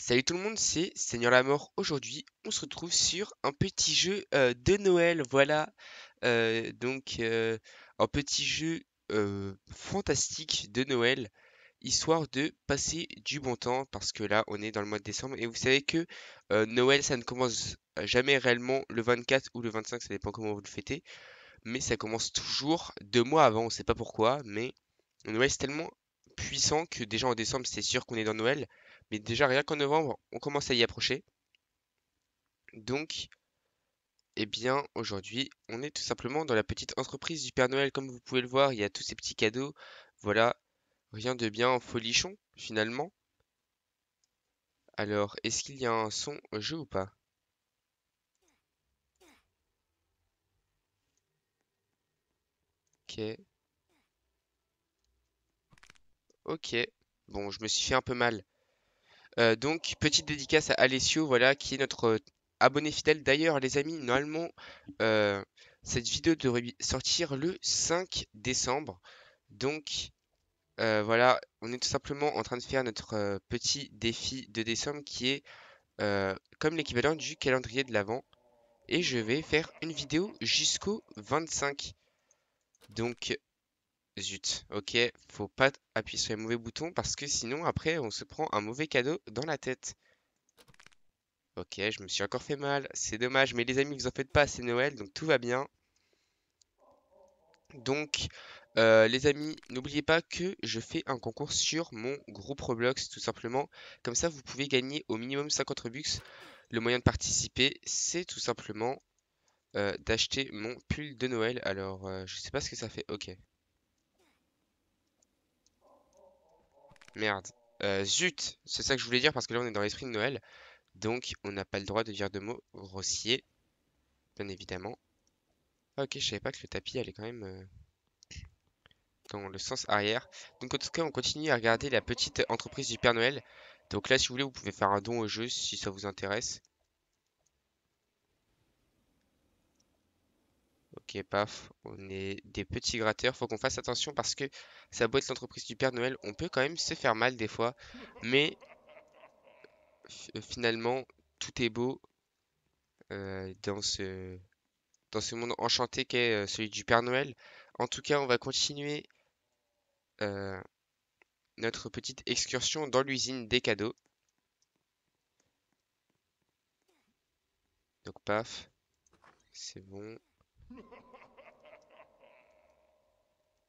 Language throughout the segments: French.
Salut tout le monde, c'est Seigneur la Mort. Aujourd'hui, on se retrouve sur un petit jeu euh, de Noël. Voilà, euh, donc euh, un petit jeu fantastique de Noël, histoire de passer du bon temps parce que là, on est dans le mois de décembre et vous savez que Noël, ça ne commence jamais réellement le 24 ou le 25, ça dépend comment vous le fêtez, mais ça commence toujours deux mois avant. On sait pas pourquoi, mais Noël c'est tellement puissant que déjà en décembre, c'est sûr qu'on est dans Noël. Mais déjà, rien qu'en novembre, on commence à y approcher. Donc, eh bien, aujourd'hui, on est tout simplement dans la petite entreprise du Père Noël. Comme vous pouvez le voir, il y a tous ces petits cadeaux. Voilà, rien de bien folichon, finalement. Alors, est-ce qu'il y a un son au jeu ou pas Ok. Ok. Bon, je me suis fait un peu mal. Euh, donc, petite dédicace à Alessio, voilà, qui est notre euh, abonné fidèle. D'ailleurs, les amis, normalement, euh, cette vidéo devrait sortir le 5 décembre. Donc, voilà, on est tout simplement en train de faire notre petit défi de décembre qui est comme l'équivalent du calendrier de l'Avent. Et je vais faire une vidéo jusqu'au 25. Donc, Zut, ok, faut pas appuyer sur les mauvais boutons parce que sinon après on se prend un mauvais cadeau dans la tête. Ok, je me suis encore fait mal, c'est dommage, mais les amis vous en faites pas, c'est Noël donc tout va bien. Donc euh, les amis, n'oubliez pas que je fais un concours sur mon groupe Roblox tout simplement. Comme ça vous pouvez gagner au minimum 50 bucks Le moyen de participer c'est tout simplement euh, d'acheter mon pull de Noël. Alors euh, je sais pas ce que ça fait, ok. Merde. Euh, zut, c'est ça que je voulais dire parce que là on est dans l'esprit de Noël. Donc on n'a pas le droit de dire de mots grossiers. Bien évidemment. Ah, ok, je savais pas que le tapis allait quand même euh, dans le sens arrière. Donc en tout cas on continue à regarder la petite entreprise du Père Noël. Donc là si vous voulez vous pouvez faire un don au jeu si ça vous intéresse. Ok, paf, on est des petits gratteurs. Faut qu'on fasse attention parce que ça boîte l'entreprise du Père Noël. On peut quand même se faire mal des fois. Mais euh, finalement, tout est beau euh, dans, ce, dans ce monde enchanté qu'est euh, celui du Père Noël. En tout cas, on va continuer notre petite excursion dans l'usine des cadeaux. Donc paf, c'est bon.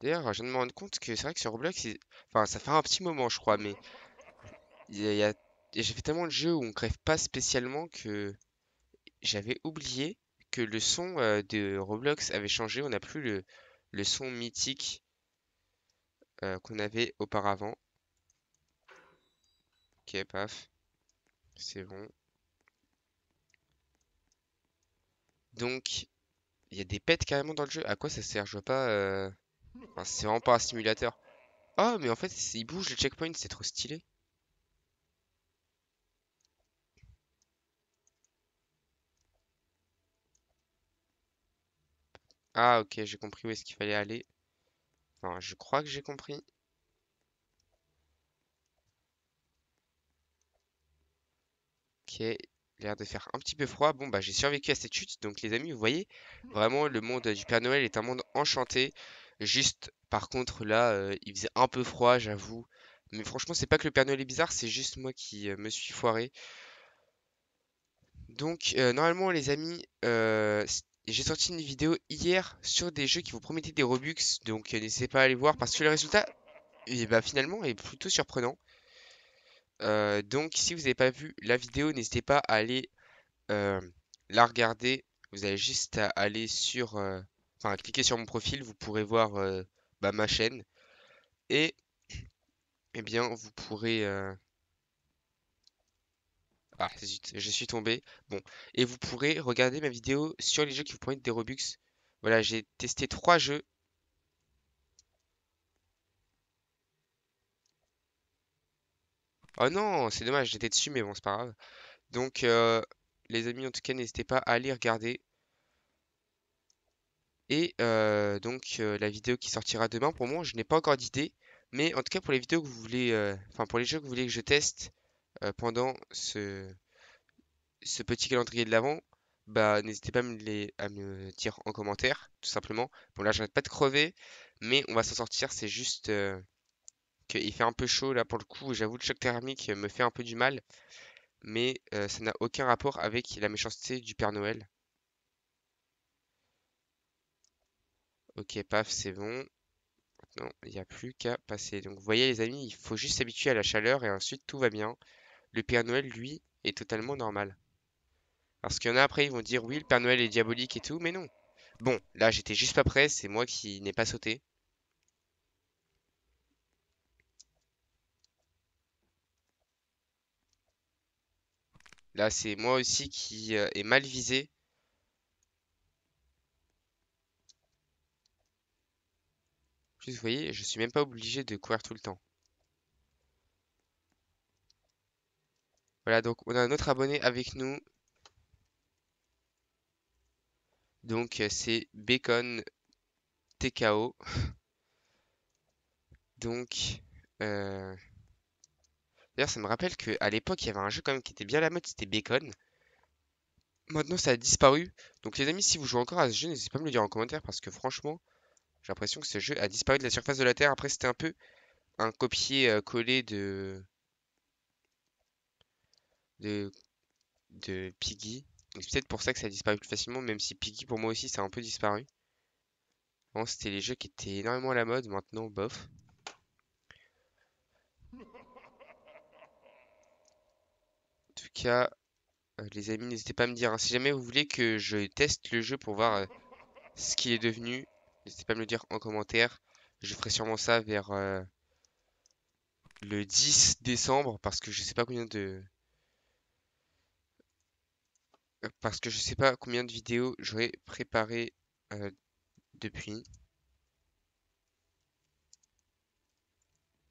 D'ailleurs, je viens de me rendre compte que c'est vrai que sur Roblox, enfin, ça fait un petit moment, je crois, mais a... j'ai fait tellement de jeux où on crève pas spécialement que j'avais oublié que le son euh, de Roblox avait changé. On n'a plus le... son mythique euh, qu'on avait auparavant. Ok, paf. C'est bon. Donc, il y a des pets carrément dans le jeu. À quoi ça sert Je vois pas. Euh, c'est vraiment pas un simulateur. Oh, mais en fait, il bouge le checkpoint, c'est trop stylé. Ah, ok, j'ai compris où est-ce qu'il fallait aller. Enfin, je crois que j'ai compris. Ok, l'air de faire un petit peu froid. Bon, bah, j'ai survécu à cette chute. Donc, les amis, vous voyez, vraiment, le monde du Père Noël est un monde enchanté. Juste, par contre, là, euh, il faisait un peu froid, j'avoue. Mais franchement, c'est pas que le Père Noël est bizarre, c'est juste moi qui euh, me suis foiré. Donc, euh, normalement, les amis, j'ai sorti une vidéo hier sur des jeux qui vous promettaient des Robux. Donc, n'hésitez pas à aller voir parce que le résultat, et eh bah, finalement, est plutôt surprenant. Euh, donc si vous n'avez pas vu la vidéo, n'hésitez pas à aller euh, la regarder. Vous allez juste aller sur... Euh, enfin, cliquer sur mon profil, vous pourrez voir bah, ma chaîne. Et... Eh bien, vous pourrez... Ah, je suis tombé. Bon, et vous pourrez regarder ma vidéo sur les jeux qui vous promettent des Robux. Voilà, j'ai testé trois jeux Oh non, c'est dommage, j'étais dessus, mais bon, c'est pas grave. Donc, euh, les amis, en tout cas, n'hésitez pas à aller regarder. Et euh, donc, euh, la vidéo qui sortira demain, pour moi, je n'ai pas encore d'idée. Mais en tout cas, pour les vidéos que vous voulez, enfin, pour les jeux que vous voulez que je teste pendant ce, ce petit calendrier de l'avant, bah, n'hésitez pas à me, les, dire en commentaire, tout simplement. Bon, là, j'arrête pas de crever, mais on va s'en sortir, c'est juste il fait un peu chaud là pour le coup. J'avoue, le choc thermique me fait un peu du mal. Mais euh, ça n'a aucun rapport avec la méchanceté du Père Noël. Ok, paf, c'est bon. Non, il n'y a plus qu'à passer. Donc, vous voyez, les amis, il faut juste s'habituer à la chaleur et ensuite tout va bien. Le Père Noël, lui, est totalement normal. Parce qu'il y en a après, ils vont dire oui, le Père Noël est diabolique et tout, mais non. Bon, là, j'étais juste pas prêt, c'est moi qui n'ai pas sauté. Là, c'est moi aussi qui euh, est mal visé. vous voyez, je suis même pas obligé de courir tout le temps. Voilà, donc on a un autre abonné avec nous. Donc euh, c'est Bacon TKO. donc... Euh... D'ailleurs, ça me rappelle qu'à l'époque, il y avait un jeu quand même qui était bien à la mode, c'était Bacon. Maintenant, ça a disparu. Donc, les amis, si vous jouez encore à ce jeu, n'hésitez pas à me le dire en commentaire parce que franchement, j'ai l'impression que ce jeu a disparu de la surface de la Terre. Après, c'était un peu un copier-coller euh, de... de... de Piggy. C'est peut-être pour ça que ça a disparu plus facilement, même si Piggy, pour moi aussi, ça a un peu disparu. c'était les jeux qui étaient énormément à la mode. Maintenant, bof. cas, euh, les amis, n'hésitez pas à me dire. Hein. si jamais vous voulez que je teste le jeu pour voir euh, ce qu'il est devenu, n'hésitez pas à me le dire en commentaire. Je ferai sûrement ça vers euh, le 10 décembre parce que je sais pas combien de parce que je sais pas combien de vidéos j'aurai préparé depuis.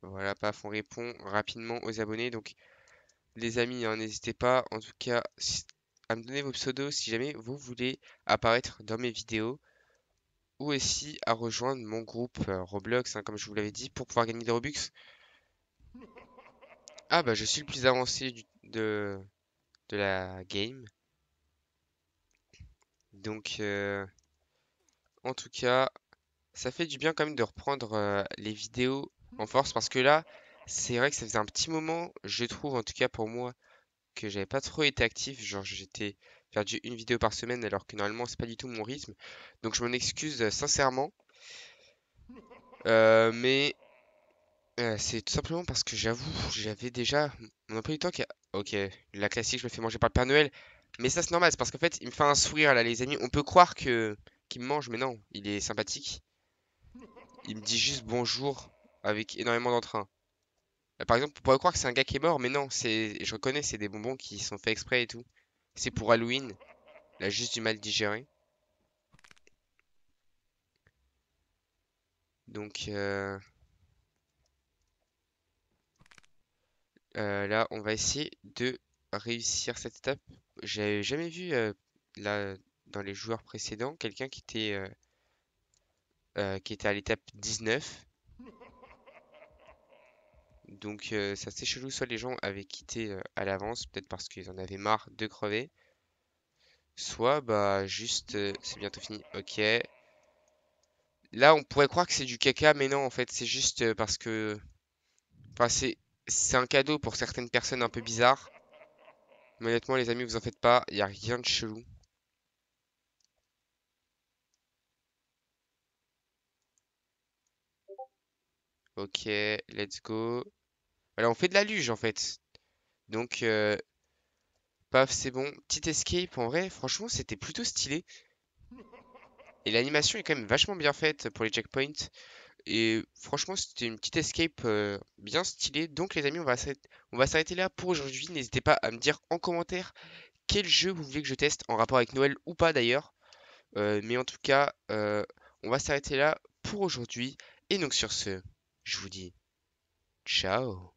Voilà, paf, on répond rapidement aux abonnés. Donc, les amis, hein, n'hésitez pas, en tout cas, à me donner vos pseudos si jamais vous voulez apparaître dans mes vidéos. Ou aussi à rejoindre mon groupe euh, Roblox, hein, comme je vous l'avais dit, pour pouvoir gagner des Robux. Ah bah je suis le plus avancé de, de la game. Donc, euh, en tout cas, ça fait du bien quand même de reprendre euh, les vidéos en force parce que là, c'est vrai que ça faisait un petit moment, je trouve en tout cas pour moi, que j'avais pas trop été actif. Genre j'étais perdu une vidéo par semaine alors que normalement c'est pas du tout mon rythme. Donc je m'en excuse euh, sincèrement. Euh, mais euh, c'est tout simplement parce que j'avoue, j'avais déjà a pris du temps y a... Ok, la classique, je me fais manger par le Père Noël. Mais ça c'est normal, c'est parce qu'en fait il me fait un sourire là les amis. On peut croire que qu'il me mange, mais non, il est sympathique. Il me dit juste bonjour avec énormément d'entrain. Euh, par exemple, on pourrait croire que c'est un gars qui est mort, mais non, je reconnais, c'est des bonbons qui sont faits exprès et tout. C'est pour Halloween. Il a juste du mal digéré. Donc, euh, euh, là, on va essayer de réussir cette étape. J'avais jamais vu, là, dans les joueurs précédents, quelqu'un qui était, qui était à l'étape 19 donc ça euh, c'est chelou, soit les gens avaient quitté euh, à l'avance, peut-être parce qu'ils en avaient marre de crever. Soit bah juste euh, c'est bientôt fini, ok. Là on pourrait croire que c'est du caca, mais non en fait c'est juste parce que... Enfin c'est un cadeau pour certaines personnes un peu bizarres. Mais honnêtement les amis vous en faites pas, il a rien de chelou. Ok, let's go. Alors on fait de la luge, en fait. Donc, euh, paf, c'est bon. Petite escape, en vrai, franchement, c'était plutôt stylé. Et l'animation est quand même vachement bien faite pour les checkpoints. Et franchement, c'était une petite escape euh, bien stylée. Donc, les amis, on va s'arrêter là pour aujourd'hui. N'hésitez pas à me dire en commentaire quel jeu vous voulez que je teste en rapport avec Noël ou pas d'ailleurs. Euh, mais en tout cas, on va s'arrêter là pour aujourd'hui. Et donc, sur ce, je vous dis ciao.